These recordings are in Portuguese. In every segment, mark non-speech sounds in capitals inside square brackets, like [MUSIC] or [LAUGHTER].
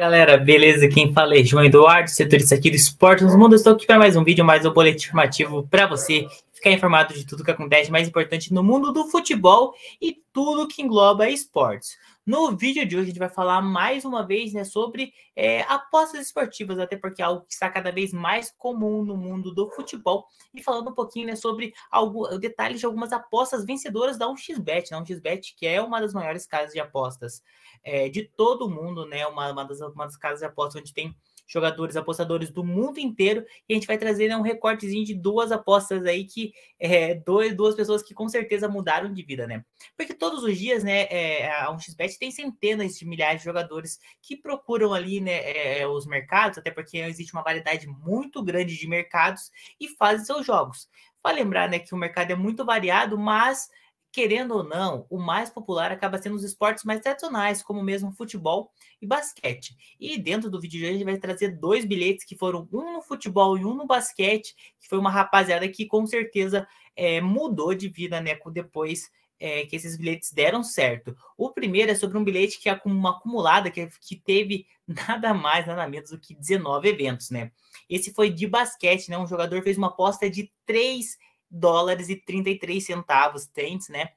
galera, beleza? Quem fala é João Eduardo, setorista aqui do Esporte nos Mundos. Estou aqui para mais um vídeo, mais um boletim informativo para você ficar informado de tudo que acontece mais importante no mundo do futebol e tudo que engloba esportes. No vídeo de hoje, a gente vai falar mais uma vez né, sobre é, apostas esportivas, até porque é algo que está cada vez mais comum no mundo do futebol, e falando um pouquinho né, sobre algo, detalhes de algumas apostas vencedoras da 1xBet, né? 1xBet, que é uma das maiores casas de apostas é, de todo mundo, né? Uma, uma, das, uma das casas de apostas onde tem jogadores, apostadores do mundo inteiro. E a gente vai trazer né, um recortezinho de duas apostas aí que é, dois, duas pessoas que com certeza mudaram de vida, né? Porque todos os dias, né, é, a 1xBet tem centenas de milhares de jogadores que procuram ali, né, é, é, os mercados, até porque existe uma variedade muito grande de mercados e fazem seus jogos. Vale lembrar, né, que o mercado é muito variado, mas querendo ou não, o mais popular acaba sendo os esportes mais tradicionais, como mesmo futebol e basquete. E dentro do vídeo de hoje, a gente vai trazer dois bilhetes que foram um no futebol e um no basquete, que foi uma rapaziada que com certeza é, mudou de vida, né? Depois é, que esses bilhetes deram certo. O primeiro é sobre um bilhete que é uma acumulada, que, que teve [LAUGHS] nada mais, nada menos do que 19 eventos, né? Esse foi de basquete, né? Um jogador fez uma aposta de 3 dólares e 33 centavos, tens, né?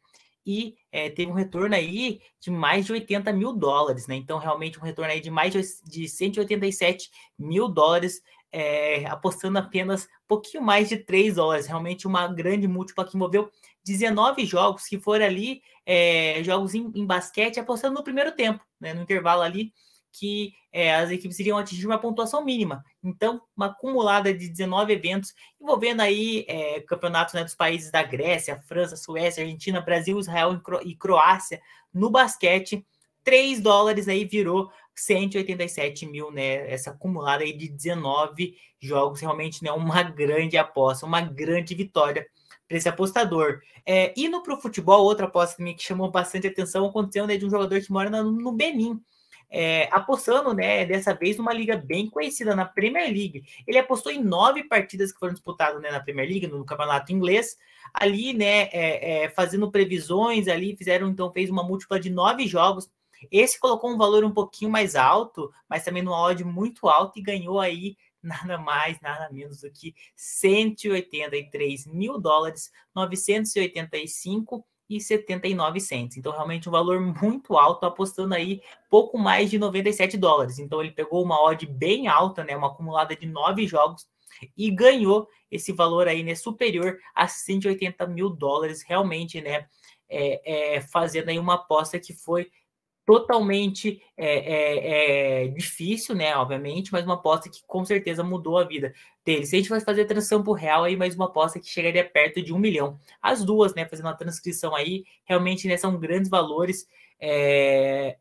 E é, teve um retorno aí de mais de 80 mil dólares, né? Então, realmente, um retorno aí de mais de 187 mil dólares, é, apostando apenas pouquinho mais de 3 dólares. Realmente, uma grande múltipla que moveu 19 jogos que foram ali, é, jogos em, em basquete, apostando no primeiro tempo, né? No intervalo ali que é, as equipes iriam atingir uma pontuação mínima. Então, uma acumulada de 19 eventos, envolvendo aí é, campeonatos né, dos países da Grécia, França, Suécia, Argentina, Brasil, Israel e Croácia no basquete. 3 dólares aí virou 187 mil, né? Essa acumulada aí de 19 jogos, realmente né, uma grande aposta, uma grande vitória para esse apostador. É, indo para o futebol, outra aposta que chamou bastante atenção aconteceu né, de um jogador que mora no, no Benin é, apostando, né, dessa vez numa liga bem conhecida na Premier League. Ele apostou em nove partidas que foram disputadas né, na Premier League, no campeonato inglês, ali, né, é, é, fazendo previsões ali, fizeram, então, fez uma múltipla de nove jogos. Esse colocou um valor um pouquinho mais alto, mas também numa odd muito alta e ganhou aí nada mais, nada menos do que 183 mil dólares, 985 e 79 cents. Então, realmente um valor muito alto, apostando aí pouco mais de 97 dólares. Então, ele pegou uma odd bem alta, né, uma acumulada de nove jogos e ganhou esse valor aí, né, superior a 180 mil dólares, realmente, né, é, é, fazendo aí uma aposta que foi totalmente é, é, é, difícil, né? Obviamente, mas uma aposta que com certeza mudou a vida dele. Se a gente vai fazer transição por real aí, mais uma aposta que chegaria perto de um milhão. As duas, né? Fazendo a transcrição aí, realmente né, são grandes valores. É,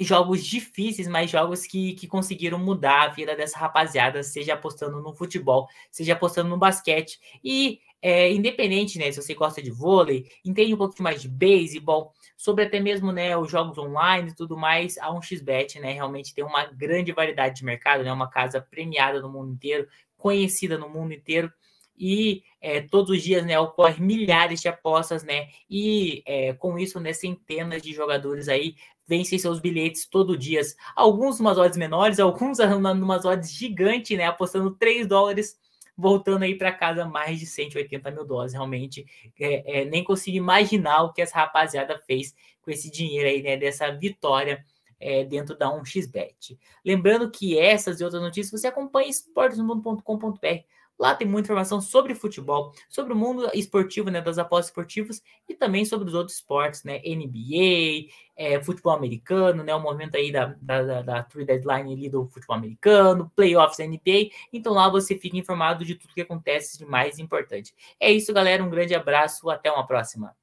jogos difíceis, mas jogos que, que conseguiram mudar a vida dessa rapaziada, seja apostando no futebol, seja apostando no basquete. E é, independente, né, se você gosta de vôlei, entende um pouquinho mais de beisebol, sobre até mesmo, né, os jogos online e tudo mais, a 1xBet, né, realmente tem uma grande variedade de mercado, né, uma casa premiada no mundo inteiro, conhecida no mundo inteiro, e é, todos os dias né, milhares de apostas, né? E é, com isso, né, centenas de jogadores aí vencem seus bilhetes todo dia. Alguns umas odds menores, alguns [LAUGHS] umas odds gigantes, né? Apostando 3 dólares, voltando aí para casa mais de 180 mil dólares. Realmente, é, é, nem consigo imaginar o que essa rapaziada fez com esse dinheiro aí, né? Dessa vitória é, dentro da 1xbet. Lembrando que essas e outras notícias você acompanha esportesmundo.com.br. Lá tem muita informação sobre futebol, sobre o mundo esportivo, né, das apostas esportivas e também sobre os outros esportes, né, NBA, é, futebol americano, né, o movimento aí da, da, da, da Three Deadline ali do futebol americano, playoffs da NBA. Então lá você fica informado de tudo que acontece de mais importante. É isso, galera. Um grande abraço. Até uma próxima.